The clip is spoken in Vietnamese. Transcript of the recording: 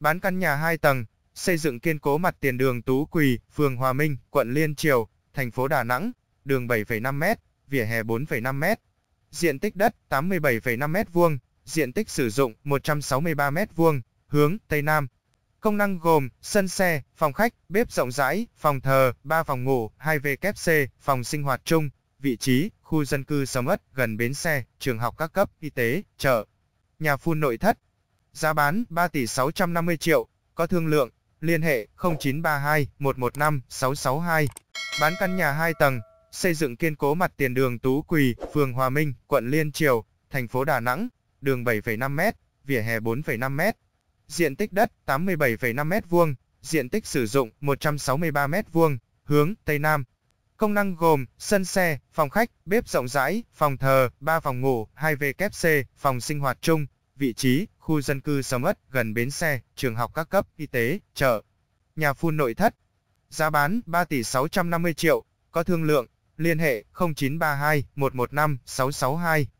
bán căn nhà 2 tầng, xây dựng kiên cố mặt tiền đường Tú Quỳ, phường Hòa Minh, quận Liên Triều, thành phố Đà Nẵng, đường 7,5m, vỉa hè 4,5m. Diện tích đất 87,5m2, diện tích sử dụng 163m2, hướng Tây Nam. Công năng gồm sân xe, phòng khách, bếp rộng rãi, phòng thờ, 3 phòng ngủ, 2 WC, phòng sinh hoạt chung, vị trí, khu dân cư sầm ất, gần bến xe, trường học các cấp, y tế, chợ, nhà phun nội thất, giá bán 3 tỷ 650 triệu, có thương lượng, liên hệ 0932 115 662. Bán căn nhà 2 tầng, xây dựng kiên cố mặt tiền đường Tú Quỳ, phường Hòa Minh, quận Liên Triều, thành phố Đà Nẵng, đường 7,5m, vỉa hè 4,5m. Diện tích đất 87,5m2, diện tích sử dụng 163m2, hướng Tây Nam. Công năng gồm sân xe, phòng khách, bếp rộng rãi, phòng thờ, 3 phòng ngủ, 2 WC, phòng sinh hoạt chung vị trí, khu dân cư sầm ất, gần bến xe, trường học các cấp, y tế, chợ, nhà phun nội thất. Giá bán 3 tỷ 650 triệu, có thương lượng, liên hệ 0932 115 662.